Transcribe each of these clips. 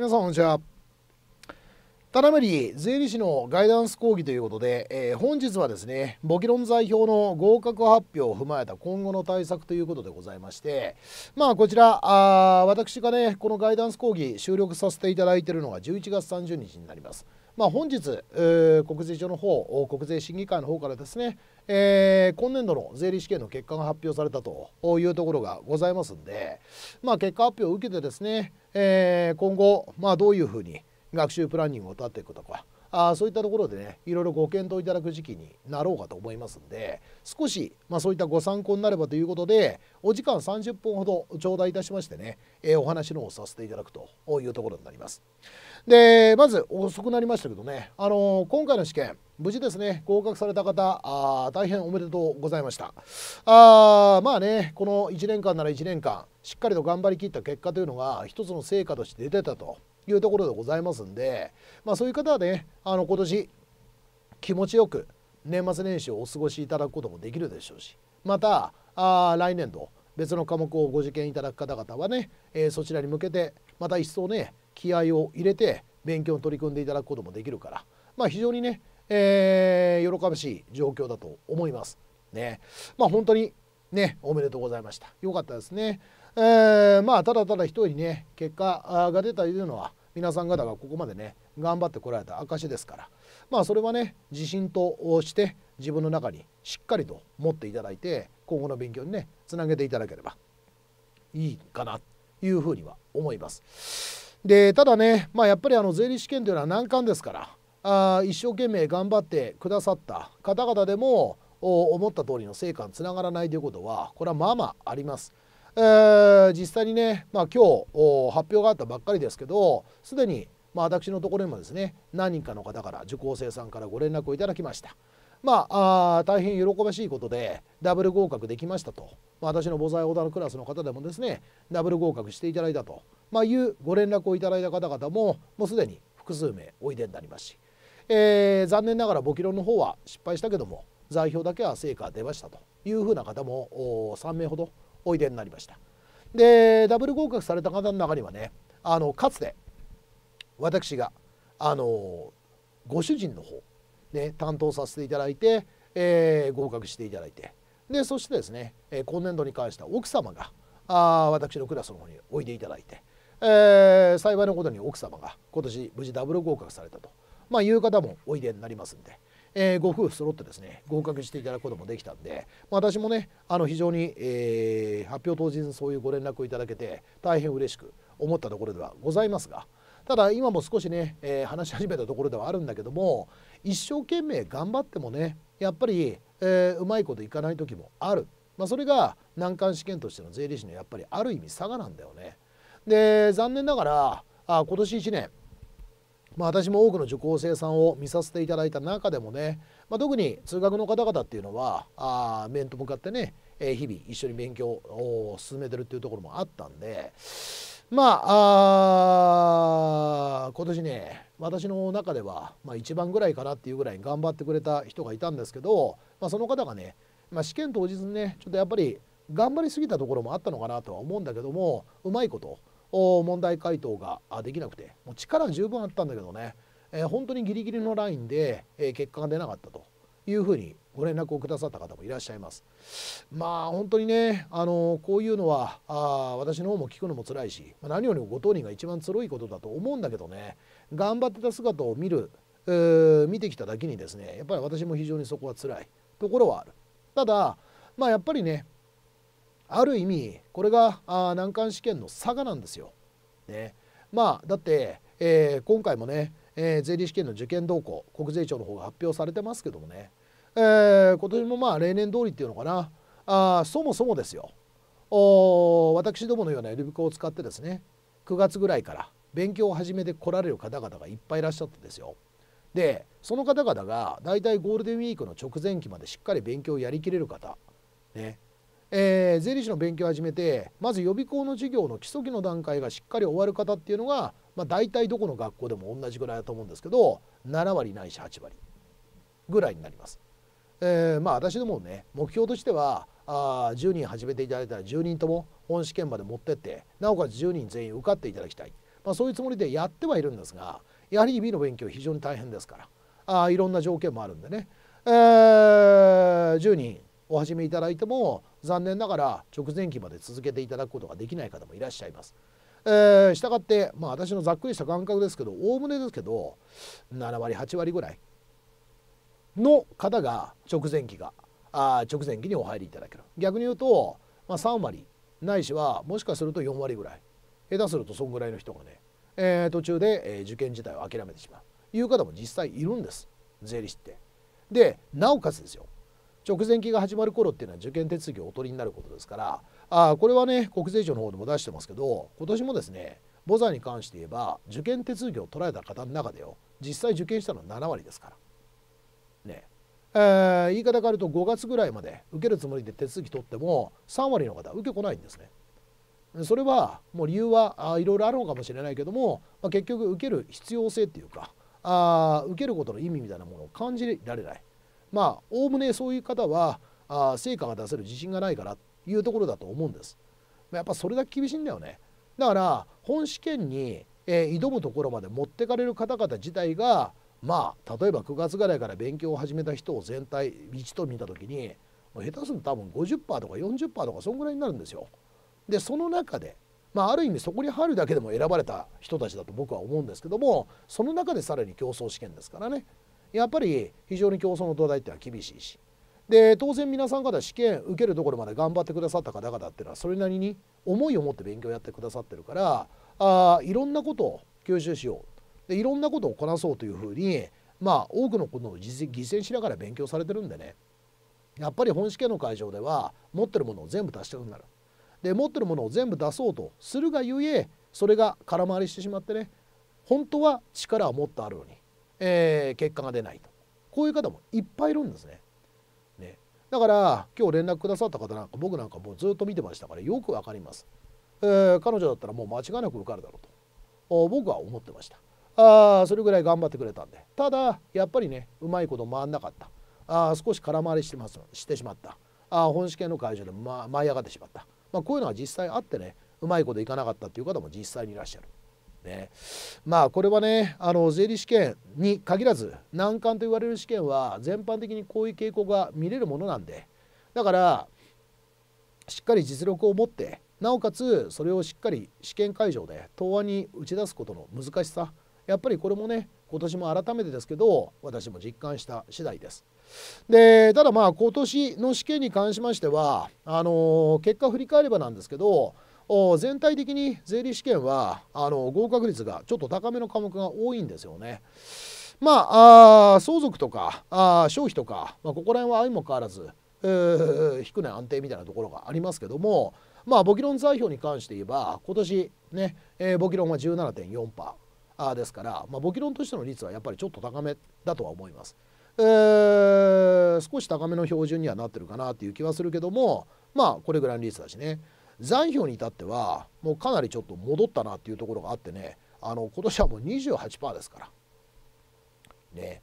皆さんこんにちはタリー税理士のガイダンス講義ということで、えー、本日はですね簿記論在表の合格発表を踏まえた今後の対策ということでございましてまあこちらあ私がねこのガイダンス講義収録させていただいているのが11月30日になります。まあ、本日、えー、国税庁の方国税審議会の方からですねえー、今年度の税理士試験の結果が発表されたというところがございますんで、まあ、結果発表を受けてですね、えー、今後、まあ、どういうふうに学習プランニングを立っていくとかあそういったところでねいろいろご検討いただく時期になろうかと思いますんで少し、まあ、そういったご参考になればということでお時間30分ほど頂戴いたしましてね、えー、お話の方をさせていただくというところになります。でまず遅くなりましたけどね、あのー、今回の試験無事ですね合格された方あ大変おめでとうございましたあまあねこの1年間なら1年間しっかりと頑張りきった結果というのが一つの成果として出てたというところでございますんで、まあ、そういう方はねあの今年気持ちよく年末年始をお過ごしいただくこともできるでしょうしまたあ来年度別の科目をご受験いただく方々はね、えー、そちらに向けてまた一層ね気合を入れて勉強に取り組んでいただくこともできるから、まあ、非常にねえー、喜ばしい状況だと思います。ね、まあ本当にね、おめでとうございました。よかったですね。えー、まあただただ一人ね、結果が出たというのは、皆さん方がここまでね、頑張ってこられた証ですから、まあそれはね、自信として自分の中にしっかりと持っていただいて、今後の勉強にね、つなげていただければいいかなというふうには思います。で、ただね、まあやっぱりあの税理士試験というのは難関ですから、あ一生懸命頑張ってくださった方々でも思った通りの成果につながらないということはこれはまあまああります。えー、実際にね、まあ、今日発表があったばっかりですけどすでにまあ私のところにもですね何人かの方から受講生さんからご連絡をいただきました。まあ、あ大変喜ばしいことでダブル合格できましたと、まあ、私の母ーダーのクラスの方でもですねダブル合格していただいたと、まあ、いうご連絡をいただいた方々ももうすでに複数名おいでになりますしえー、残念ながら簿記論の方は失敗したけども座標だけは成果出ましたというふうな方も3名ほどおいでになりました。でダブル合格された方の中にはねあのかつて私があのご主人の方、ね、担当させていただいて、えー、合格していただいてでそしてですね、え今年度に関しては奥様があ私のクラスの方においでいただいて、えー、幸いなことに奥様が今年無事ダブル合格されたと。まあ、いう方もおいでになりますんで。えー、ご夫婦揃ってですね合格していただくこともできたんで、まあ、私もねあの非常に、えー、発表当日そういうご連絡をいただけて大変嬉しく思ったところではございますがただ今も少しね、えー、話し始めたところではあるんだけども一生懸命頑張ってもねやっぱり、えうまいこといかない時もある、まあ、それが難関試験としての税理士のやっぱりある意味差がなんだよね。で残念ながらあ今年1年まあ、私も多くの受講生さんを見させていただいた中でもね、まあ、特に通学の方々っていうのはあ面と向かってね、えー、日々一緒に勉強を進めてるっていうところもあったんでまああ今年ね私の中では、まあ、一番ぐらいかなっていうぐらい頑張ってくれた人がいたんですけど、まあ、その方がね、まあ、試験当日にねちょっとやっぱり頑張りすぎたところもあったのかなとは思うんだけどもうまいこと問題回答ができなくてもう力は十分あったんだけどね、えー、本当にギリギリのラインで、えー、結果が出なかったというふうにご連絡をくださった方もいらっしゃいます。まあ本当にねあのこういうのはあ私の方も聞くのも辛いし、まあ、何よりもご当人が一番辛いことだと思うんだけどね頑張ってた姿を見る、えー、見てきただけにですねやっぱり私も非常にそこは辛いところはある。ただまあやっぱりねある意味これが難関試験の差がなんですよ。ね、まあだって、えー、今回もね、えー、税理試験の受験動向国税庁の方が発表されてますけどもね、えー、今年もまあ例年通りっていうのかなあそもそもですよお私どものようなエルビコを使ってですね9月ぐらいから勉強を始めて来られる方々がいっぱいいらっしゃってですよ。でその方々が大体ゴールデンウィークの直前期までしっかり勉強をやりきれる方、ね、えー、税理士の勉強を始めてまず予備校の授業の基礎期の段階がしっかり終わる方っていうのが、まあ、大体どこの学校でも同じぐらいだと思うんですけど7割ないし8割ぐらいになります。えー、まあ私どもね目標としてはあ10人始めていただいたら10人とも本試験まで持ってってなおかつ10人全員受かっていただきたい、まあ、そういうつもりでやってはいるんですがやはり EB の勉強非常に大変ですからあいろんな条件もあるんでね、えー、10人お始めいただいても残念ながら直前期まで続けていただくことができない方もいらっしゃいます。えー、したがって、まあ、私のざっくりした感覚ですけどおおむねですけど7割8割ぐらいの方が直前期があ直前期にお入りいただける逆に言うと、まあ、3割ないしはもしかすると4割ぐらい下手するとそんぐらいの人がね、えー、途中で、えー、受験自体を諦めてしまういう方も実際いるんです税理士って。でなおかつですよ直前期が始まる頃っていうのは受験手続きをお取りになることですからあこれはね国税庁の方でも出してますけど今年もですねボザーに関して言えば受験手続きを取られた方の中でよ実際受験したのは7割ですから。ねえー、言い方変えると5月ぐらいまで受けるつもりで手続き取っても3割の方は受けこないんですね。それはもう理由はいろいろあるのかもしれないけども、まあ、結局受ける必要性っていうかあ受けることの意味みたいなものを感じられないまあおおむねそういう方はあ成果が出せる自信がないからというところだと思うんです。やっぱそれだけ厳しいんだよね。だから本試験に、えー、挑むところまで持ってかれる方々自体がまあ例えば9月ぐらいから勉強を始めた人を全体一と見た時に下手すると多分50%とか40%とかそんぐらいになるんですよ。でその中で、まあ、ある意味そこに入るだけでも選ばれた人たちだと僕は思うんですけどもその中でさらに競争試験ですからねやっぱり非常に競争の土台っていうのは厳しいしで当然皆さん方試験受けるところまで頑張ってくださった方々っていうのはそれなりに思いを持って勉強やってくださってるからあいろんなことを吸収しようでいろんなことをこなそうというふうにまあ多くのことを犠牲しながら勉強されてるんでねやっぱり本試験の会場では持ってるものを全部出したくなる。で持ってるものを全部出そうとするがゆえそれが空回りしてしまってね本当は力はもっとあるのにえー、結果が出ないとこういう方もいっぱいいるんですね。ねだから今日連絡くださった方なんか僕なんかもうずっと見てましたからよくわかります。えー、彼女だったらもう間違いなく受かるだろうと僕は思ってました。あそれぐらい頑張ってくれたんでただやっぱりねうまいこと回んなかったあ少し空回りしてますしてしまったあ本試験の会場で、ま、舞い上がってしまった、まあ、こういうのは実際あってねうまいこといかなかったっていう方も実際にいらっしゃる。ねまあこれはねあの税理試験に限らず難関と言われる試験は全般的にこういう傾向が見れるものなんでだからしっかり実力を持ってなおかつそれをしっかり試験会場で答案に打ち出すことの難しさやっぱりこれもね今年も改めてですけど私も実感した次第です。でただまあ今年の試験に関しましてはあの結果振り返ればなんですけど全体的に税理試験はあの合格率がちょっと高めの科目が多いんですよね。まあ、あ相続とかあ消費とか、まあ、ここら辺は相も変わらず、えー、低値安定みたいなところがありますけども、まあ、簿記論財表に関して言えば今年ね、えー、簿記論は17.4%あですから、まあ、簿記論としての率はやっぱりちょっと高めだとは思います。えー、少し高めの標準にはなってるかなっていう気はするけどもまあこれぐらいの率だしね。残票に至ってはもうかなりちょっと戻ったなっていうところがあってねあの今年はもう28%ですから。ね、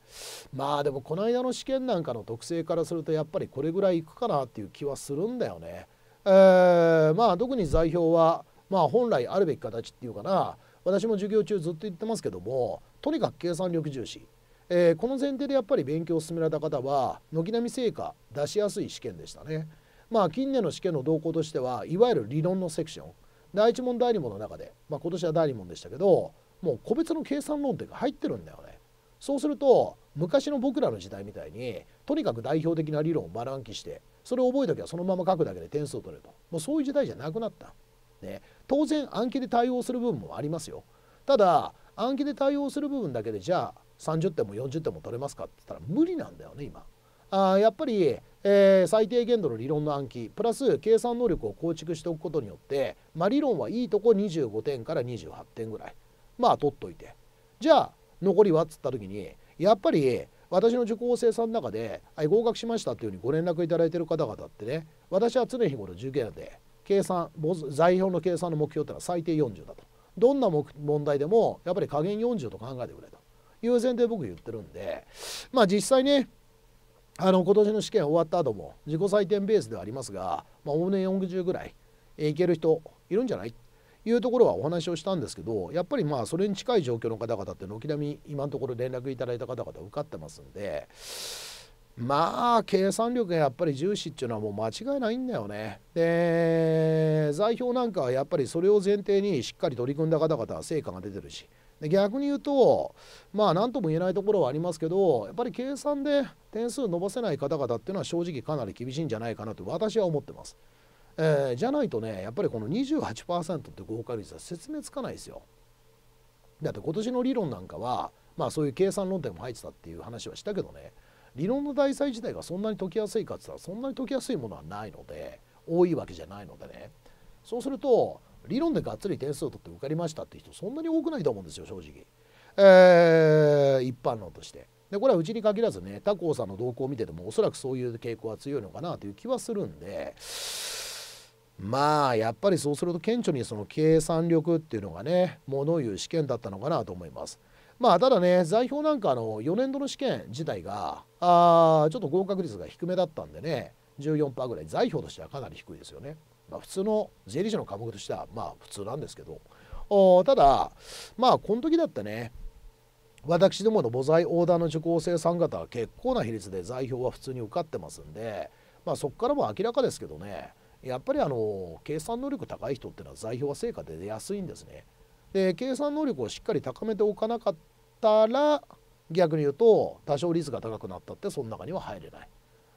まあでもこの間の試験なんかの特性からするとやっぱりこれぐらいいくかなっていう気はするんだよね。えー、まあ特に座標は、まあ、本来あるべき形っていうかな私も授業中ずっと言ってますけどもとにかく計算力重視、えー、この前提でやっぱり勉強を進められた方は軒並み成果出しやすい試験でしたね。まあ近年の試験の動向としてはいわゆる理論のセクション第1問第2問の中で、まあ、今年は第2問でしたけどもう個別の計算論点が入ってるんだよね。そうすると昔の僕らの時代みたいにとにかく代表的な理論を丸暗記してそれを覚えときはそのまま書くだけで点数を取れるともうそういう時代じゃなくなった。ね、当然暗記で対応する部分もありますよ。ただ暗記で対応する部分だけでじゃあ30点も40点も取れますかって言ったら無理なんだよね今。あやっぱり、えー、最低限度の理論の暗記プラス計算能力を構築しておくことによって、まあ、理論はいいとこ25点から28点ぐらいまあ取っといてじゃあ残りはっつった時にやっぱり私の受講生さんの中で、合格しましたっていうふうにご連絡いただいてる方々ってね私は常日頃受験で計算材料の計算の目標ってのは最低40だとどんな問題でもやっぱり加減40と考えてくれという前提僕言ってるんでまあ実際ねあの今年の試験終わった後も自己採点ベースではありますがおおむね40ぐらいいける人いるんじゃないいうところはお話をしたんですけどやっぱりまあそれに近い状況の方々って軒並み今のところ連絡いただいた方々受かってますんでまあ計算力がやっぱり重視っていうのはもう間違いないんだよね。で座標なんかはやっぱりそれを前提にしっかり取り組んだ方々は成果が出てるし逆に言うとまあ何とも言えないところはありますけどやっぱり計算で点数伸ばせない方々っていうのは正直かなり厳しいんじゃないかなと私は思ってます。えー、じゃないとねやっぱりこの28%って合格率は説明つかないですよ。だって今年の理論なんかはまあそういう計算論点も入ってたっていう話はしたけどね理論の題材自体がそんなに解きやすいかって言ったらそんなに解きやすいものはないので多いわけじゃないのでねそうすると理論でがっつり点数を取って受かりましたって人そんなに多くないと思うんですよ正直、えー、一般論としてでこれはうちに限らずね他校さんの動向を見ててもおそらくそういう傾向は強いのかなという気はするんでまあやっぱりそうすると顕著にその計算力っていうのがねものを言う試験だったのかなと思います。まあただね座標なんかの4年度の試験自体があちょっと合格率が低めだったんでね14%ぐらい座表としてはかなり低いですよね。まあ、普通の税理士の科目としてはまあ普通なんですけどただまあこの時だったね私どもの母材オーダーの受講生さん方は結構な比率で財表は普通に受かってますんで、まあ、そこからも明らかですけどねやっぱりあの計算能力高い人っていうのは財表は成果で出やすいんですね。で計算能力をしっかり高めておかなかったら逆に言うと多少率が高くなったってその中には入れない。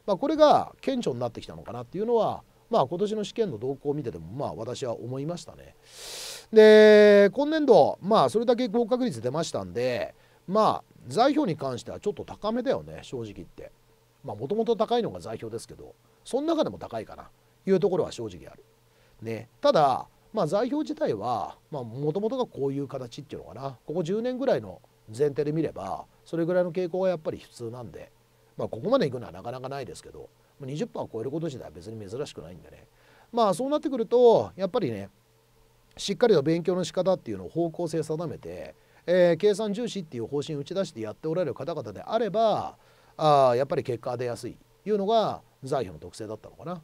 まあ、これが顕著になってきたのかなっていうのはまあ、今年の試験の動向を見てても、まあ、私は思いましたね。で、今年度、まあ、それだけ合格率出ましたんで、まあ、材表に関してはちょっと高めだよね、正直言って。まあ、もともと高いのが材表ですけど、その中でも高いかな、いうところは正直ある。ね、ただ、まあ、材表自体は、まあ、もともとがこういう形っていうのかな、ここ10年ぐらいの前提で見れば、それぐらいの傾向がやっぱり普通なんで、まあ、ここまでいくのはなかなかないですけど、20%を超えること自体は別に珍しくないんでねまあそうなってくるとやっぱりねしっかりと勉強の仕方っていうのを方向性定めて、えー、計算重視っていう方針を打ち出してやっておられる方々であればあやっぱり結果が出やすいいうのが財表の特性だったのかな。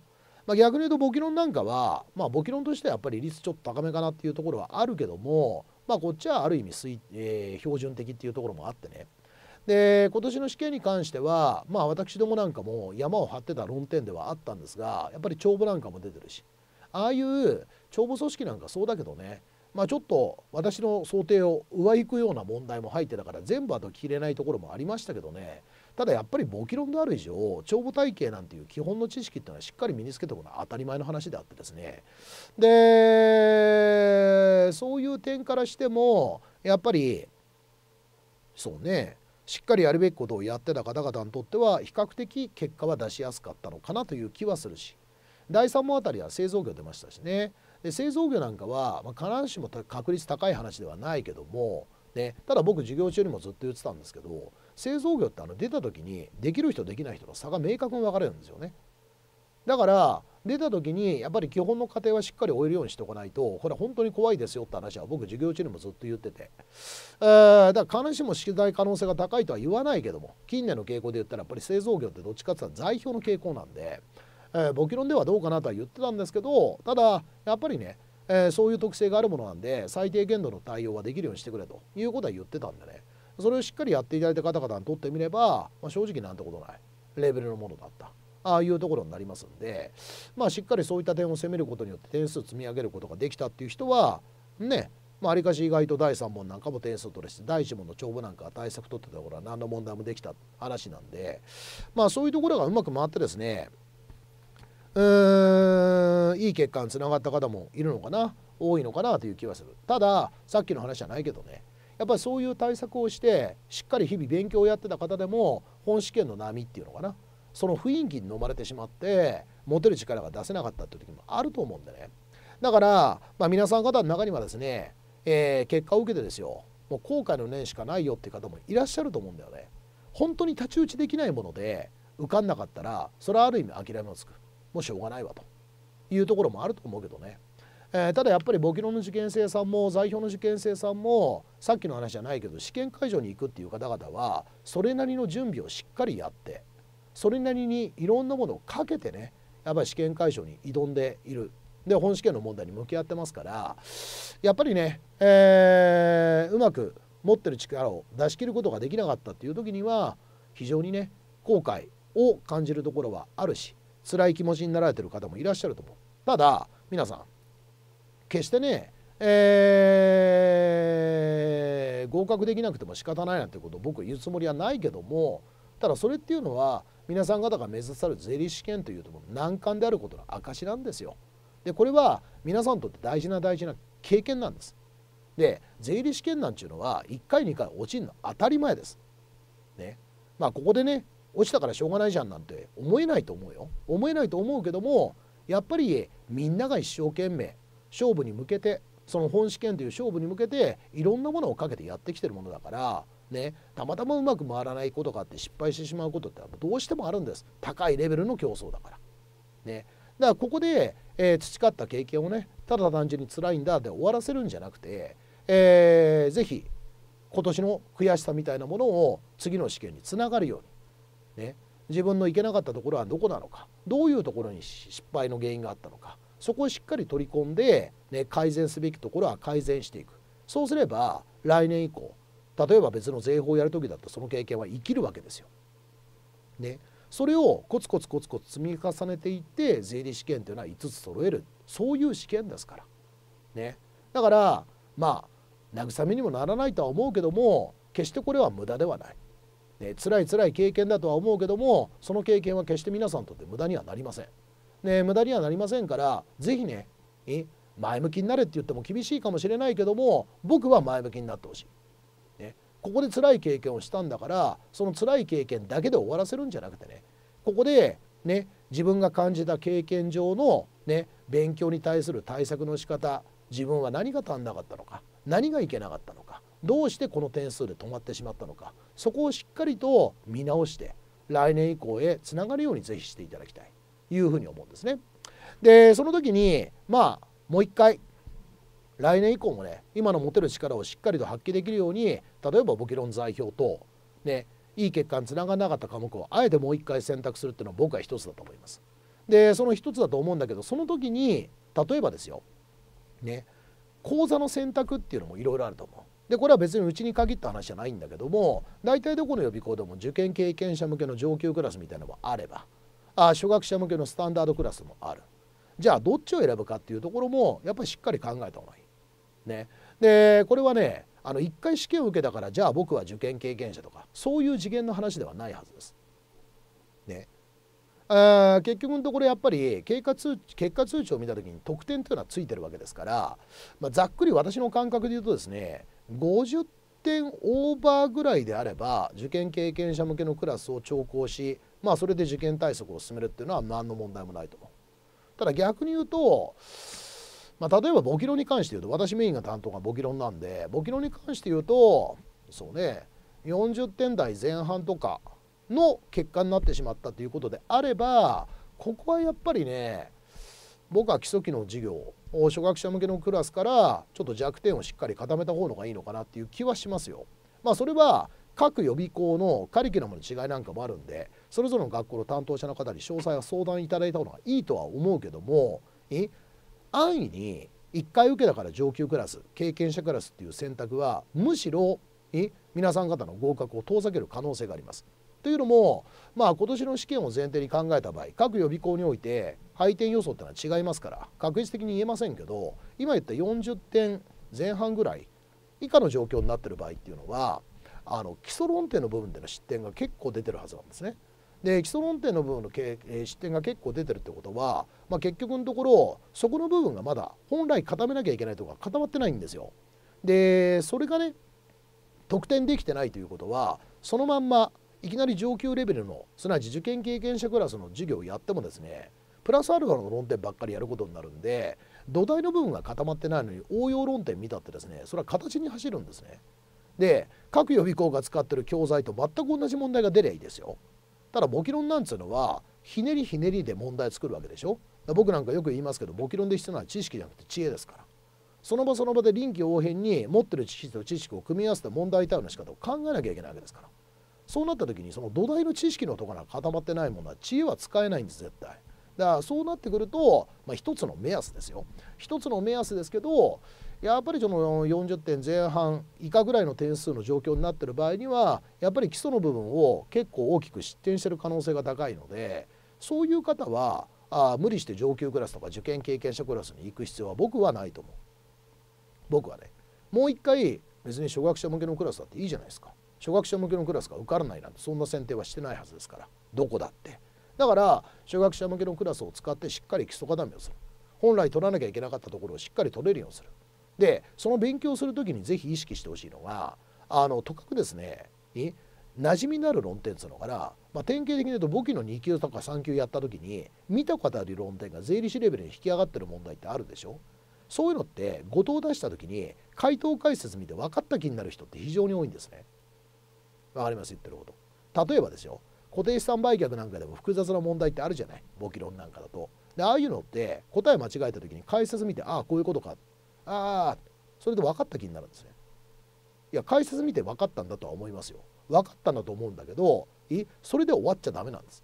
まあ、逆に言うと簿記論なんかは、まあ、簿記論としてはやっぱり率ちょっと高めかなっていうところはあるけども、まあ、こっちはある意味えー、標準的っていうところもあってねで今年の試験に関しては、まあ、私どもなんかも山を張ってた論点ではあったんですがやっぱり帳簿なんかも出てるしああいう帳簿組織なんかそうだけどねまあ、ちょっと私の想定を上行くような問題も入ってたから全部はと切れないところもありましたけどねただやっぱり簿記論である以上帳簿体系なんていう基本の知識っていうのはしっかり身につけておくのは当たり前の話であってですねでそういう点からしてもやっぱりそうねしっかりやるべきことをやってた方々にとっては比較的結果は出しやすかったのかなという気はするし第3問あたりは製造業出ましたしねで製造業なんかは、ま必ずしも確率高い話ではないけども、ね、ただ僕授業中にもずっと言ってたんですけど製造業ってあの出た時にできる人できない人の差が明確に分かれるんですよね。だから出た時にやっぱり基本の過程はしっかり終えるようにしておかないとこれ本当に怖いですよって話は僕授業中にもずっと言ってて、えー、だから必ずしも宿材可能性が高いとは言わないけども近年の傾向で言ったらやっぱり製造業ってどっちかっていうと代表の傾向なんで、えー、簿記論ではどうかなとは言ってたんですけどただやっぱりねえー、そういう特性があるものなんで最低限度の対応はできるようにしてくれということは言ってたんでねそれをしっかりやっていただいた方々にとってみれば、まあ、正直なんてことないレベルのものだったああいうところになりますんで、まあ、しっかりそういった点を攻めることによって点数積み上げることができたっていう人はねまあ、ありかし意外と第3問なんかも点数取れして第1問の帳簿なんかは対策取ってたから何の問題もできた話なんで、まあ、そういうところがうまく回ってですねうーんいい結果につながった方もいるのかな多いのかなという気はするたださっきの話じゃないけどねやっぱりそういう対策をしてしっかり日々勉強をやってた方でも本試験の波っていうのかなその雰囲気に飲まれてしまって持てる力が出せなかったっていう時もあると思うんでねだから、まあ、皆さん方の中にはですね、えー、結果を受けてですよもう後悔の念しかないよっていう方もいらっしゃると思うんだよね本当に太刀打ちできないもので受かんなかったらそれはある意味諦めのつくもうしょうがないわというところもあると思うけどね、えー、ただやっぱり簿記の受験生さんも在表の受験生さんもさっきの話じゃないけど試験会場に行くっていう方々はそれなりの準備をしっかりやってそれなりにいろんなものをかけてねやっぱり試験会場に挑んでいるで本試験の問題に向き合ってますからやっぱりね、えー、うまく持ってる力を出し切ることができなかったっていう時には非常にね後悔を感じるところはあるし辛い気持ちになられてる方もいらっしゃると思うただ皆さん決してねえー、合格できなくても仕方ないなんてことを僕言うつもりはないけどもただそれっていうのは皆さん方が目指さる税理士試験というところ難関であることの証なんですよ。でこれは皆さんにとって大事な大事な経験なんです。で税理士試験なんていうのは1回2回落ちるの当たり前です。ねまあここでね落ちたからしょうがないじゃんなんて思えないと思うよ。思えないと思うけどもやっぱりみんなが一生懸命勝負に向けてその本試験という勝負に向けていろんなものをかけてやってきてるものだからね、たまたまうまく回らないことがあって失敗してしまうことってどうしてもあるんです高いレベルの競争だから。ね、だからここで、えー、培った経験をねただ単純に辛いんだで終わらせるんじゃなくて、えー、ぜひ今年の悔しさみたいなものを次の試験につながるように、ね、自分のいけなかったところはどこなのかどういうところに失敗の原因があったのかそこをしっかり取り込んで、ね、改善すべきところは改善していくそうすれば来年以降例えば別の税法をやる時だとその経験は生きるわけですよ。ね、それをコツコツコツコツ積み重ねていって税理試験というのは5つ揃えるそういう試験ですから。ね、だからまあ慰めにもならないとは思うけども決してこれは無駄ではない。ね、辛い辛い経験だとは思うけどもその経験は決して皆さんにとって無駄にはなりません。ね、無駄にはなりませんから是非ね前向きになれって言っても厳しいかもしれないけども僕は前向きになってほしい。ここで辛い経験をしたんだからその辛い経験だけで終わらせるんじゃなくてねここでね自分が感じた経験上のね勉強に対する対策の仕方自分は何が足んなかったのか何がいけなかったのかどうしてこの点数で止まってしまったのかそこをしっかりと見直して来年以降へつながるように是非していただきたいというふうに思うんですね。でその時にまあもう一回来年以降もね今の持てる力をしっかりと発揮できるように例えば簿記論ン代表とねいい結果につながらなかった科目をあえてもう一回選択するっていうのは僕は一つだと思います。でその一つだと思うんだけどその時に例えばですよね講座の選択っていうのもいろいろあると思う。でこれは別にうちに限った話じゃないんだけども大体どこの予備校でも受験経験者向けの上級クラスみたいなのもあればあ初学者向けのスタンダードクラスもあるじゃあどっちを選ぶかっていうところもやっぱりしっかり考えた方がいい。ね、でこれはねあの1回試験を受けたからじゃあ僕は受験経験者とかそういう次元の話ではないはずです。ね、あ結局のところやっぱり経過通知結果通知を見た時に得点というのはついてるわけですから、まあ、ざっくり私の感覚で言うとですね50点オーバーぐらいであれば受験経験者向けのクラスを調校し、まあ、それで受験対策を進めるっていうのは何の問題もないと思う。ただ逆に言うとまあ、例えばボキロに関して言うと私メインが担当がボキロンなんでボキロに関して言うとそうね40点台前半とかの結果になってしまったということであればここはやっぱりね僕は基礎期の授業を初学者向けのクラスからちょっと弱点をしっかり固めた方のがいいのかなっていう気はしますよ。まあ、それは各予備校のカリキュラムの違いなんかもあるんでそれぞれの学校の担当者の方に詳細は相談いただいた方がいいとは思うけども安易に1回受けたから上級クラス経験者クラスっていう選択はむしろ皆さん方の合格を遠ざける可能性があります。というのも、まあ、今年の試験を前提に考えた場合各予備校において配点予想ってのは違いますから確実的に言えませんけど今言った40点前半ぐらい以下の状況になってる場合っていうのはあの基礎論点の部分での失点が結構出てるはずなんですね。で基礎論点の部分の、えー、点が結構出てるってことは、まあ、結局のところそこの部分がまだ本来固めなきゃいけないとか固まってないんですよ。でそれがね得点できてないということはそのまんまいきなり上級レベルのすなわち受験経験者クラスの授業をやってもですねプラスアルファの論点ばっかりやることになるんで土台の部分が固まってないのに応用論点見たってですねそれは形に走るんですね。で各予備校が使ってる教材と全く同じ問題が出りゃいいですよ。ただ簿記論なんつうのはひねりひねりで問題作るわけでしょ僕なんかよく言いますけどボキロンで必要なのは知識じゃなくて知恵ですからその場その場で臨機応変に持ってる知識と知識を組み合わせて問題対応の仕方を考えなきゃいけないわけですからそうなった時にその土台の知識のところが固まってないものは知恵は使えないんです絶対だからそうなってくると、まあ、一つの目安ですよ一つの目安ですけど、やっぱりその40点前半以下ぐらいの点数の状況になってる場合にはやっぱり基礎の部分を結構大きく失点してる可能性が高いのでそういう方はあ無理して上級クラスとか受験経験者クラスに行く必要は僕はないと思う僕はねもう一回別に初学者向けのクラスだっていいじゃないですか初学者向けのクラスが受からないなんてそんな選定はしてないはずですからどこだってだから初学者向けのクラスを使ってしっかり基礎固めをする本来取らなきゃいけなかったところをしっかり取れるようにするでその勉強する時にぜひ意識してほしいのがあのとかくですねに馴染みのある論点っていうのから、まあ、典型的に言うと簿記の2級とか3級やった時に見たことある論点が税理士レベルに引き上がってる問題ってあるでしょそういうのって後藤出した時に回答解説見て分かった気になる人って非常に多いんですね。わかります言ってること例えばですよ固定資産売却なんかでも複雑な問題ってあるじゃない簿記論なんかだと。でああいうのって答え間違えた時に解説見てああこういうことかっああそれで分かった気になるんですねいや解説見て分かったんだとは思いますよ分かったんだと思うんだけどえそれで終わっちゃダメなんです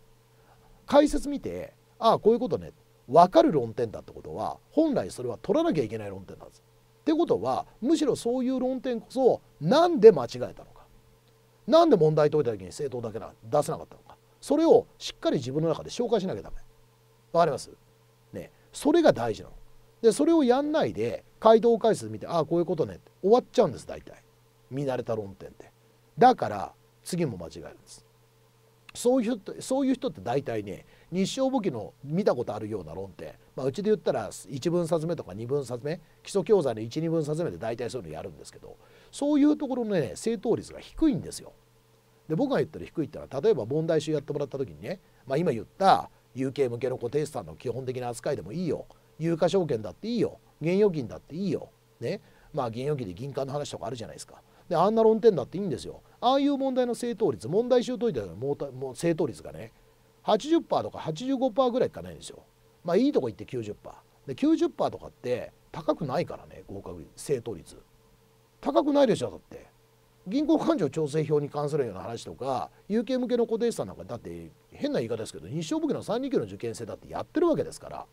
解説見てああこういうことね分かる論点だってことは本来それは取らなきゃいけない論点なんです。ってことはむしろそういう論点こそなんで間違えたのかなんで問題解いた時に正当だけな出せなかったのかそれをしっかり自分の中で紹介しなきゃダメわかりますねそれが大事なの。でそれをやんないで回答解説見てああこういうことねって終わっちゃうんです大体見慣れた論点でだから次も間違えるんですそういう人そういう人って大体ね日照簿記の見たことあるような論点、まあ、うちで言ったら1分冊目とか2分冊目基礎教材の12分冊目で大体そういうのやるんですけどそういうところのね正答率が低いんですよ。で僕が言ったら低いってのは例えば問題集やってもらった時にね、まあ、今言った有形向けの固定資産の基本的な扱いでもいいよ有価証券だっていいよ現預金だっていいよ。ね。まあ現預金で銀行の話とかあるじゃないですか。であんな論点だっていいんですよ。ああいう問題の正答率問題集解いたらもう正答率がね80%とか85%ぐらいしかないんですよ。まあいいとこ行って90%。で90%とかって高くないからね合格率正答率。高くないでしょだって。銀行勘定調整表に関するような話とか有形向けの固定資産なんかだって変な言い方ですけど日照簿記の3人級の受験生だってやってるわけですから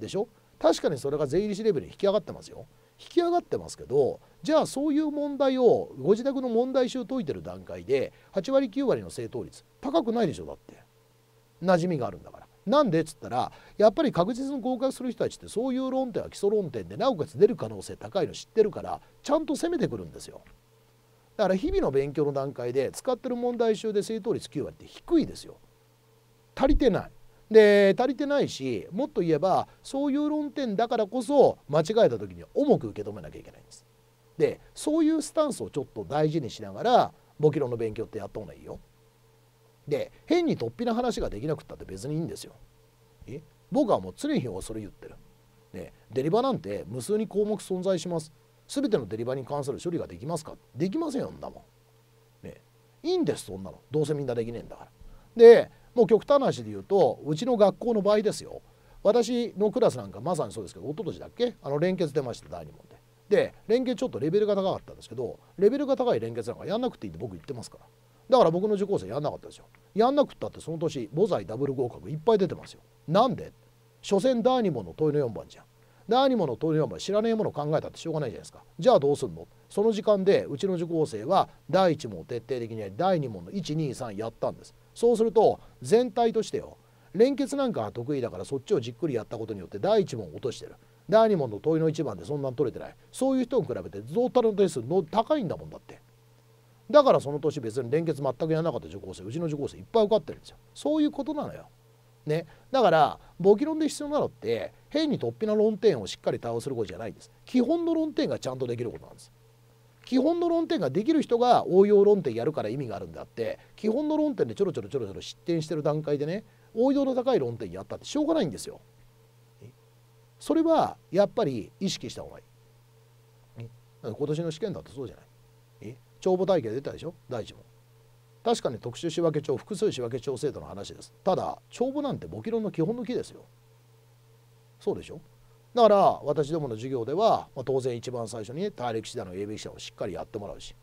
でしょ確かにそれが税理士レベルに引き上がってますよ引き上がってますけどじゃあそういう問題をご自宅の問題集解いてる段階で8割9割の正答率高くないでしょだって馴染みがあるんだから。なんでっつったらやっぱり確実に合格する人たちってそういう論点は基礎論点でなおかつ出る可能性高いの知ってるからちゃんと攻めてくるんですよ。だから日々の勉強の段階で使ってる問題集で正答率9割って低いですよ。足りてない。で足りてないしもっと言えばそういう論点だからこそ間違えた時には重く受け止めなきゃいけないんです。でそういうスタンスをちょっと大事にしながら簿記論の勉強ってやった方がいいよ。で変に突飛な話ができなくったって別にいいんですよ。え僕はもう常日頃それ言ってる。ね、デリバなんて無数に項目存在します。全てのデリバに関する処理ができますかできませんよんだもん。ね、いいんですそんなのどうせみんなできねえんだから。でもう極端な話で言うとうちの学校の場合ですよ私のクラスなんかまさにそうですけど一昨年だっけあの連結出ました第2問で。で連結ちょっとレベルが高かったんですけどレベルが高い連結なんかやんなくていいって僕言ってますからだから僕の受講生やんなかったですよやんなくったってその年母材ダブル合格いっぱい出てますよなんで所詮第2問の問いの4番じゃん第2問の問いの4番知らねえもの考えたってしょうがないじゃないですかじゃあどうすんのその時間でうちの受講生は第1問を徹底的にやり第2問の123やったんですそうすると全体としてよ連結なんかは得意だからそっちをじっくりやったことによって第1問落としてる第2問の問いの1番でそんなん取れてないそういう人に比べてトータルの点数の高いんだもんだってだからその年別に連結全くやらなかった受講生うちの受講生いっぱい受かってるんですよそういうことなのよね、だから簿記論で必要なのって変に突飛な論点をしっかり対応することじゃないんです基本の論点がちゃんとできることなんです基本の論点ができる人が応用論点やるから意味があるんであって基本の論点でちょろちょろちょろちょろ失点してる段階でね応用の高い論点やったってしょうがないんですよ。それはやっぱり意識した方がいい。今年の試験だとそうじゃない。帳簿体系出たでしょ大臣も。確かに特殊仕分け帳複数仕分け帳制度の話です。ただ帳簿なんて簿記論の基本の木ですよ。そうでしょだから私どもの授業では、まあ、当然一番最初にね大陸史だの英歴記者をしっかりやってもらうし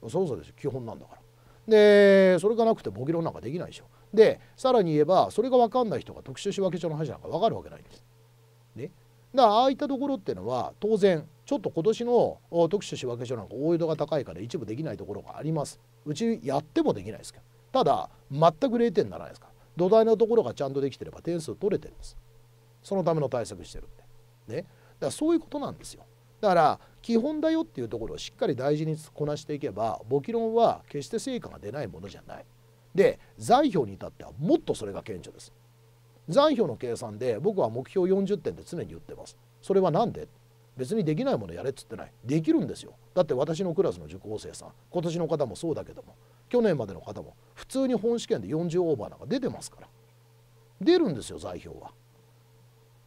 そもそもです基本なんだから。でそれがなくて簿記論なんかできないでしょ。でさらに言えばそれが分かんない人が特殊仕分けの話なんか分かるわけないんです。ね、だからああいったところっていうのは当然ちょっと今年の特殊仕分け書なんか大用戸が高いから一部できないところがあります。うちやってもできないですけどただ全く0点にならないですから土台のところがちゃんとできてれば点数取れてるんです。そのための対策してるんで。ね、だからそういうことなんですよだから基本だよっていうところをしっかり大事にこなしていけば簿記論は決して成果が出ないものじゃないで財表に至ってはもっとそれが顕著です残票の計算で僕は目標40点で常に言ってますそれは何で別にできないものやれっつってないできるんですよだって私のクラスの受講生さん今年の方もそうだけども去年までの方も普通に本試験で40オーバーなんか出てますから出るんですよ財票は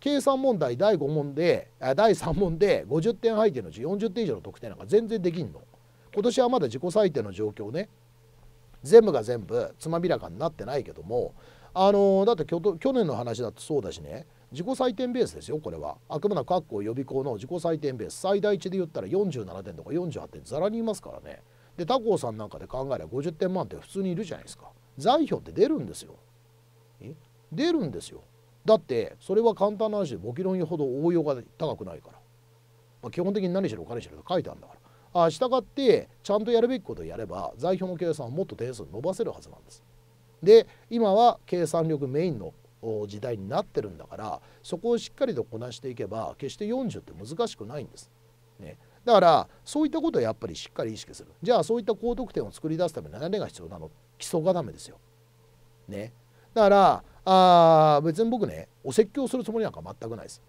計算問題第5問で第3問で50点配点のうち40点以上の得点なんか全然できんの。今年はまだ自己採点の状況ね全部が全部つまびらかになってないけどもあのー、だって去年の話だとそうだしね自己採点ベースですよこれはあくまでも各校予備校の自己採点ベース最大値で言ったら47点とか48点ざらにいますからねで他校さんなんかで考えれば50点満点普通にいるじゃないですか財表って出るんですよ出るんですよだってそれは簡単な話で簿記論よほど応用が高くないから、まあ、基本的に何しろお金しろと書いてあるんだからあ従ってちゃんとやるべきことをやれば財表の計算はもっと点数伸ばせるはずなんですで今は計算力メインの時代になってるんだからそこをしっかりとこなしていけば決して40って難しくないんです、ね、だからそういったことをやっぱりしっかり意識するじゃあそういった高得点を作り出すために何が必要なの基礎固めですよ、ね、だからあ別に僕ねお説教するつもりなんか全くないです。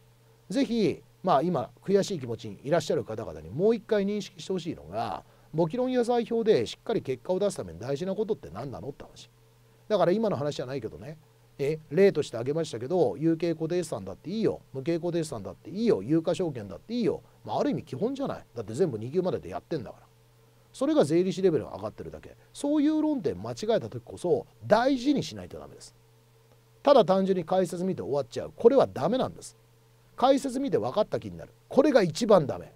ぜひ、まあ、今悔しい気持ちにいらっしゃる方々にもう一回認識してほしいのが簿記論野菜表でしっかり結果を出すために大事なことって何なのって話。だから今の話じゃないけどねえ例として挙げましたけど有形固定資産だっていいよ無形固定資産だっていいよ有価証券だっていいよ、まあ、ある意味基本じゃないだって全部2級まででやってんだからそれが税理士レベルが上がってるだけそういう論点間違えた時こそ大事にしないとダメです。ただ単純に解説見て終わっちゃうこれはダメなんです解説見て分かった気になるこれが一番ダメ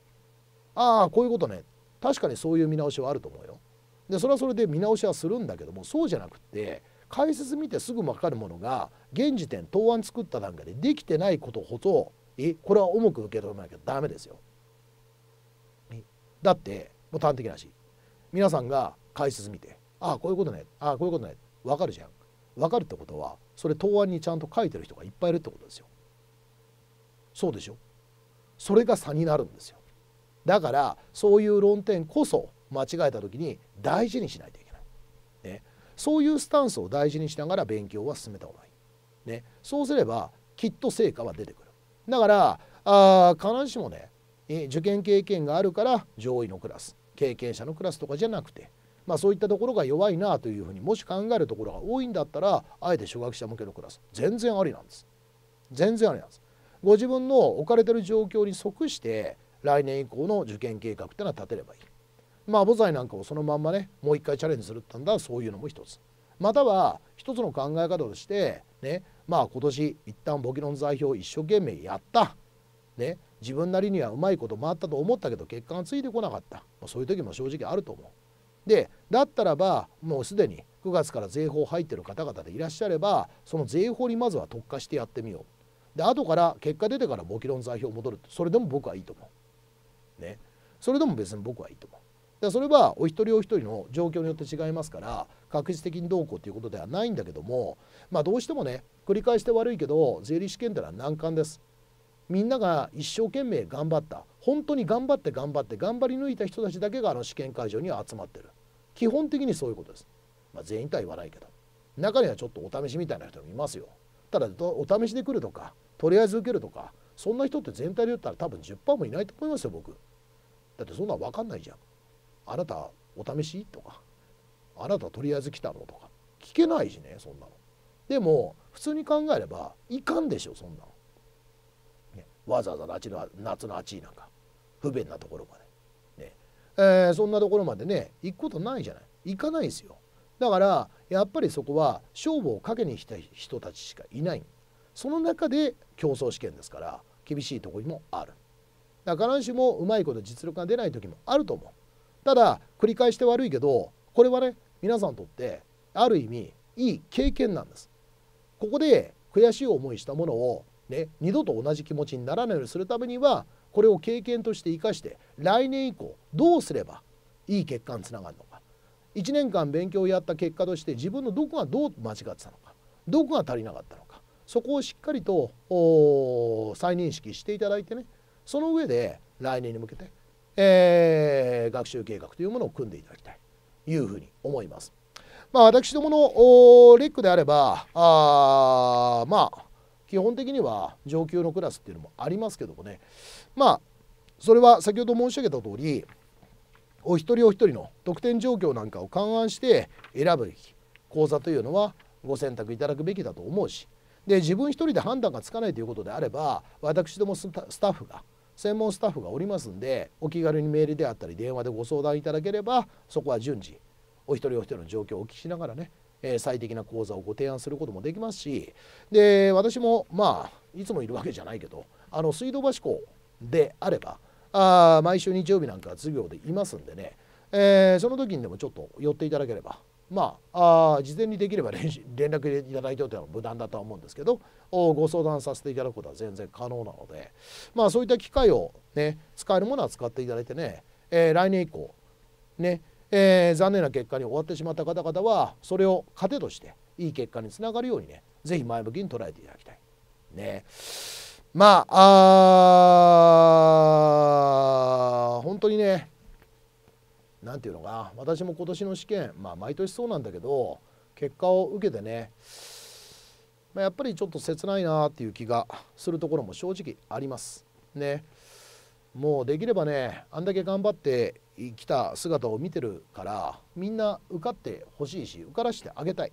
ああこういうことね確かにそういう見直しはあると思うよでそれはそれで見直しはするんだけどもそうじゃなくって解説見てすぐ分かるものが現時点答案作った段階でできてないことほどえこれは重く受け止めなきゃダメですよだってもう端的なし皆さんが解説見てああこういうことねああこういうことね分かるじゃん分かるってことはそれ答案にちゃんと書いてる人がいっぱいいるってことですよ。そうでしょそれが差になるんですよ。だからそういう論点こそ間違えた時に大事にしないといけない。ね、そういうスタンスを大事にしながら勉強は進めた方がいい。ね、そうすればきっと成果は出てくる。だからあ必ずしもね受験経験があるから上位のクラス経験者のクラスとかじゃなくてまあ、そういったところが弱いなというふうにもし考えるところが多いんだったらあえて初学者向けのクラス全然ありなんです全然ありなんですご自分の置かれてる状況に即して来年以降の受験計画ってのは立てればいいまあ母材なんかをそのまんまねもう一回チャレンジするってんだそういうのも一つまたは一つの考え方としてねまあ今年一旦ボ簿記ン座標一生懸命やったね自分なりにはうまいこと回ったと思ったけど結果がついてこなかった、まあ、そういう時も正直あると思うでだったらばもうすでに9月から税法入ってる方々でいらっしゃればその税法にまずは特化してやってみようで後から結果出てから簿記論財表戻るそれでも僕はいいと思うねそれでも別に僕はいいと思うだそれはお一人お一人の状況によって違いますから確実的にどうこうということではないんだけどもまあどうしてもね繰り返して悪いけど税理士試験ってのは難関ですみんなが一生懸命頑張った本当に頑張って頑張って頑張り抜いた人たちだけがあの試験会場には集まってる基本的にそういうことです、まあ、全員とは言わないけど中にはちょっとお試しみたいな人もいますよただお試しで来るとかとりあえず受けるとかそんな人って全体で言ったら多分10%もいないと思いますよ僕だってそんなん分かんないじゃんあなたお試しとかあなたとりあえず来たのとか聞けないしねそんなのでも普通に考えればいかんでしょそんなの、ね、わざわざの夏の暑いなんか不便なところまでえー、そんなところまでね行くことないじゃない行かないですよだからやっぱりそこは勝負をかけに来た人たちしかいないその中で競争試験ですから厳しいところにもあるだから必ずしもうまいこと実力が出ない時もあると思うただ繰り返して悪いけどこれはね皆さんにとってある意味いい経験なんですここで悔しい思いしたものをね二度と同じ気持ちにならないようにするためにはこれを経験として生かして来年以降どうすればいい結果につながるのか1年間勉強をやった結果として自分のどこがどう間違ってたのかどこが足りなかったのかそこをしっかりと再認識していただいてねその上で来年に向けて、えー、学習計画というものを組んでいただきたいというふうに思います。まあ、私どものレックであればあまあ基本的には上級のクラスっていうのもありますけどもねまあそれは先ほど申し上げた通りお一人お一人の得点状況なんかを勘案して選ぶべき講座というのはご選択いただくべきだと思うしで自分一人で判断がつかないということであれば私どもスタッフが専門スタッフがおりますんでお気軽にメールであったり電話でご相談いただければそこは順次お一人お一人の状況をお聞きしながらね、えー、最適な講座をご提案することもできますしで私もまあいつもいるわけじゃないけどあの水道橋校であればあ毎週日曜日なんか授業でいますんでね、えー、その時にでもちょっと寄っていただければまああ事前にできれば 連絡いただいておいたのは無難だとは思うんですけどご相談させていただくことは全然可能なのでまあそういった機会をね使えるものは使っていただいてね、えー、来年以降ね、えー、残念な結果に終わってしまった方々はそれを糧としていい結果につながるようにね是非前向きに捉えていただきたい。ねまああ本当にね何て言うのかな私も今年の試験まあ毎年そうなんだけど結果を受けてね、まあ、やっぱりちょっと切ないなっていう気がするところも正直あります。ねもうできればねあんだけ頑張ってきた姿を見てるからみんな受かってほしいし受からしてあげたい。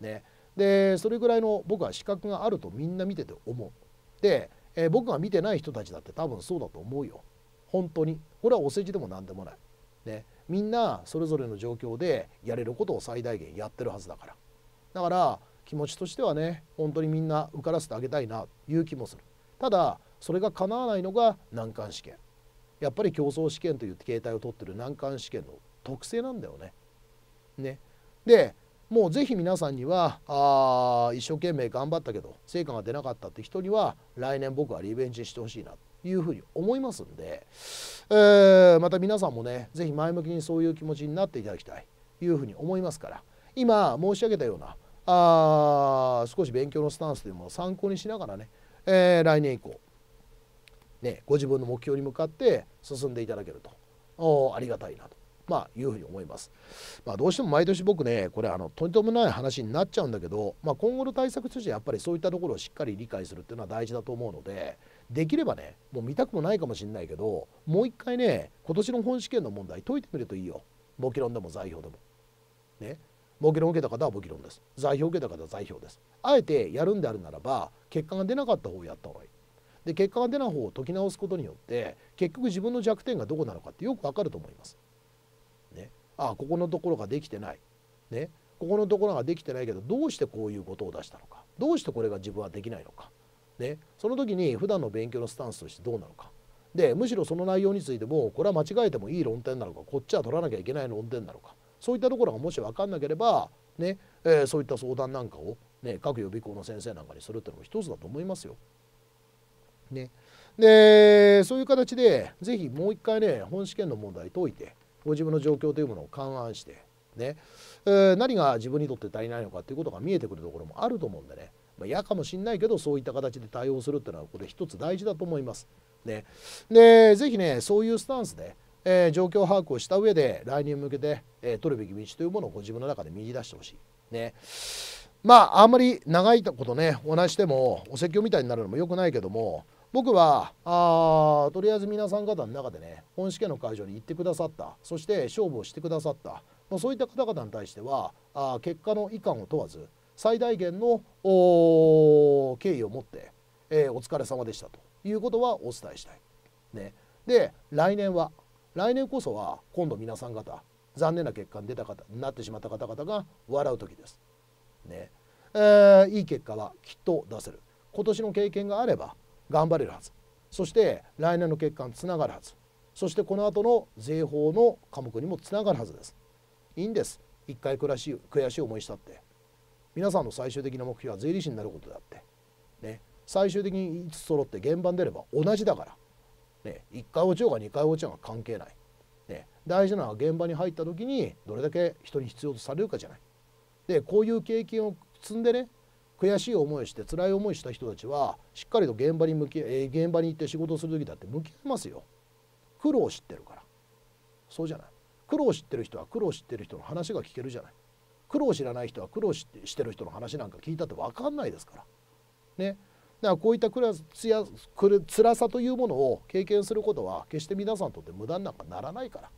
ね、でそれぐらいの僕は資格があるとみんな見てて思う。で、えー、僕が見てない人たちだって多分そうだと思うよ本当にこれはお世辞でも何でもない、ね、みんなそれぞれの状況でやれることを最大限やってるはずだからだから気持ちとしてはね本当にみんな受からせてあげたいなという気もするただそれが叶わないのが難関試験やっぱり競争試験という形態をとってる難関試験の特性なんだよね。ねでもうぜひ皆さんにはあ一生懸命頑張ったけど成果が出なかったって人には来年僕はリベンジしてほしいなというふうに思いますんで、えー、また皆さんもねぜひ前向きにそういう気持ちになっていただきたいというふうに思いますから今申し上げたようなあ少し勉強のスタンスというものを参考にしながらね、えー、来年以降、ね、ご自分の目標に向かって進んでいただけるとありがたいなとまあ、いうふうに思います。まあ、どうしても毎年僕ね、これ、あの、とんでもない話になっちゃうんだけど、まあ、今後の対策としてやっぱりそういったところをしっかり理解するっていうのは大事だと思うので、できればね、もう見たくもないかもしれないけど、もう一回ね、今年の本試験の問題解いてみるといいよ。簿記論でも財表でも。ね。簿記論を受けた方は簿記論です。財表を受けた方は財表です。あえてやるんであるならば、結果が出なかった方をやった方がいい。で結果が出ない方を解き直すことによって結局自分の弱点がどこなのかってよくわかると思います。ああここのところができてない、ね、ここのところができてないけどどうしてこういうことを出したのかどうしてこれが自分はできないのか、ね、その時に普段の勉強のスタンスとしてどうなのかでむしろその内容についてもこれは間違えてもいい論点なのかこっちは取らなきゃいけない論点なのかそういったところがもし分かんなければ、ねえー、そういった相談なんかを、ね、各予備校の先生なんかにするっていうのも一つだと思いますよ。ね、でそういう形で是非もう一回ね本試験の問題解いてご自分の状況というものを勘案して、ねえー、何が自分にとって足りないのかということが見えてくるところもあると思うんでね、まあ、嫌かもしんないけどそういった形で対応するっていうのはこれ一つ大事だと思います。ね、でぜひねそういうスタンスで、えー、状況把握をした上で来年向けて、えー、取るべき道というものをご自分の中で見出してほしい。ねまああんまり長いことねお話してもお説教みたいになるのも良くないけども僕はあとりあえず皆さん方の中でね本試験の会場に行ってくださったそして勝負をしてくださったそういった方々に対してはあ結果の遺憾を問わず最大限の敬意を持って、えー、お疲れ様でしたということはお伝えしたい。ね、で来年は来年こそは今度皆さん方残念な結果に出た方なってしまった方々が笑う時です。ねえー、いい結果はきっと出せる今年の経験があれば頑張れるはずそして来年の結果につながるはずそしてこの後の税法の科目にもつながるはずですいいんです一回悔しい悔しい思いしたって皆さんの最終的な目標は税理士になることであって、ね、最終的に5つ揃って現場に出れば同じだから、ね、1回落ちようが2回落ちようが関係ない、ね、大事なのは現場に入った時にどれだけ人に必要とされるかじゃないでこういう経験を積んでね悔しい思いして辛い思いした人たちはしっかりと現場に向き現場に行って仕事する時だって向き合いますよ苦労を知ってるからそうじゃない苦労を知ってる人は苦労を知ってる人の話が聞けるじゃない苦労を知らない人は苦労ししてる人の話なんか聞いたって分かんないですからねだからこういったクラつや辛さというものを経験することは決して皆さんにとって無駄になんかならないから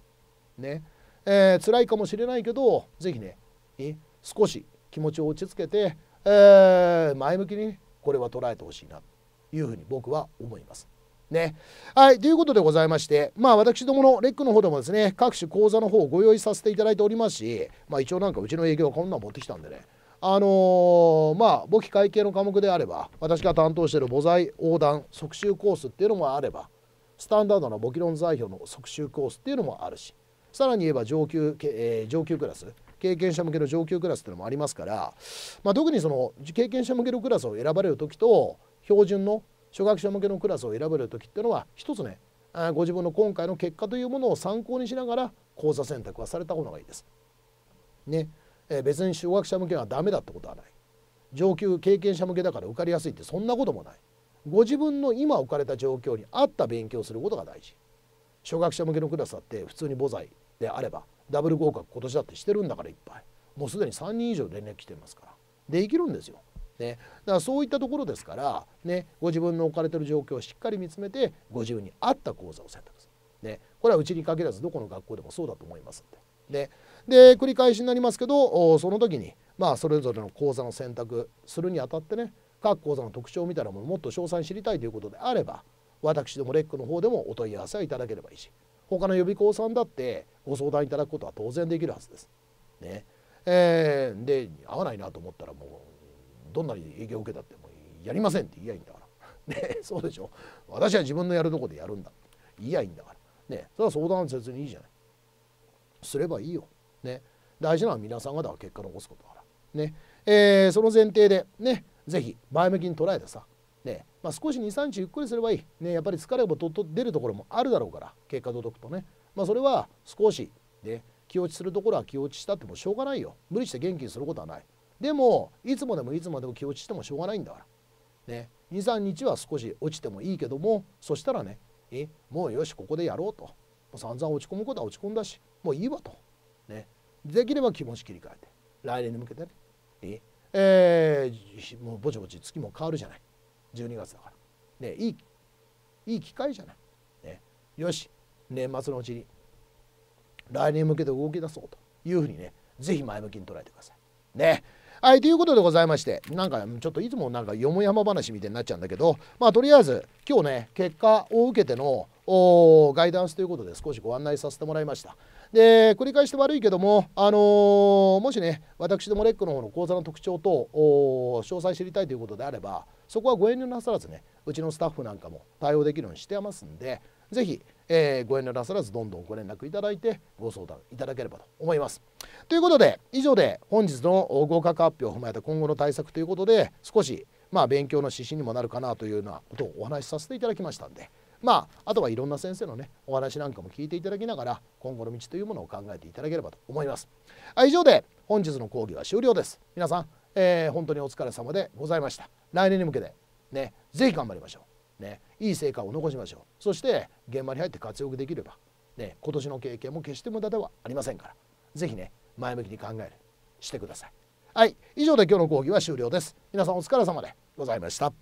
ねえー、辛いかもしれないけど是非ね少し気持ちを落ち着けてえー、前向きに、ね、これは捉えてほしいなというふうに僕は思います。ね。はい、ということでございまして、まあ私どものレックの方でもですね、各種講座の方をご用意させていただいておりますし、まあ一応なんかうちの営業はこんなん持ってきたんでね、あのー、まあ簿記会計の科目であれば、私が担当している母材横断即習コースっていうのもあれば、スタンダードな簿記論材表の即習コースっていうのもあるし、さらに言えば上級、えー、上級クラス、経験者向けの上級クラスっていうのもありますから、まあ、特にその経験者向けのクラスを選ばれる時と標準の初学者向けのクラスを選ばれる時っていうのは一つねご自分の今回の結果というものを参考にしながら講座選択はされた方がいいです。ね、え別に初学者向けはダメだってことはない上級経験者向けだから受かりやすいってそんなこともないご自分の今置かれた状況に合った勉強をすることが大事初学者向けのクラスだって普通に母材であればダブル合格今年だってしてるんだからいっぱいもうすでに3人以上連絡来てますからできるんですよ。ね、だからそういったところですから、ね、ご自分の置かれてる状況をしっかり見つめてご自分に合った講座を選択する、ね、これはうちに限らずどこの学校でもそうだと思いますんででで繰り返しになりますけどその時に、まあ、それぞれの講座の選択するにあたってね各講座の特徴みたいなものをもっと詳細に知りたいということであれば私どもレックの方でもお問い合わせはいただければいいし他の予備校さんだってご相談いただくことは当然できるはずです。ねえー、で合わないなと思ったらもうどんなに影響を受けたってもやりませんって言いやいいんだから、ね、そうでしょ私は自分のやるとこでやるんだ言いやいいんだから、ね、それは相談は別にいいじゃないすればいいよ、ね、大事なのは皆さん方は結果残すことだから、ねえー、その前提でね是非前向きに捉えてさまあ、少し23日ゆっくりすればいい、ね、やっぱり疲れもとっと出るところもあるだろうから結果届くとね、まあ、それは少し、ね、気落ちするところは気落ちしたってもしょうがないよ無理して元気にすることはないでもいつもでもいつまでも気落ちしてもしょうがないんだから、ね、23日は少し落ちてもいいけどもそしたらねえもうよしここでやろうと散々落ち込むことは落ち込んだしもういいわと、ね、できれば気持ち切り替えて来年に向けてねええー、もうぼちぼち月も変わるじゃない12月だから。ねいいいい機会じゃない。ね、よし年末のうちに来年向けて動き出そうというふうにね是非前向きに捉えてください。ねはい、ということでございまして、なんかちょっといつもなんかよもやま話みたいになっちゃうんだけど、まあとりあえず今日ね、結果を受けてのガイダンスということで少しご案内させてもらいました。で繰り返して悪いけども、あのー、もしね私どもレックの方の講座の特徴と詳細知りたいということであればそこはご遠慮なさらずねうちのスタッフなんかも対応できるようにしてますんで是非、えー、ご遠慮なさらずどんどんご連絡いただいてご相談いただければと思います。ということで以上で本日の合格発表を踏まえた今後の対策ということで少しまあ勉強の指針にもなるかなというようなことをお話しさせていただきましたんで。まあ、あとはいろんな先生のねお話なんかも聞いていただきながら今後の道というものを考えていただければと思います。以上で本日の講義は終了です。皆さん、えー、本当にお疲れ様でございました。来年に向けてね、ぜひ頑張りましょう。ね、いい成果を残しましょう。そして現場に入って活躍できれば、ね、今年の経験も決して無駄ではありませんから、ぜひね、前向きに考える、してください。はい、以上で今日の講義は終了です。皆さんお疲れ様でございました。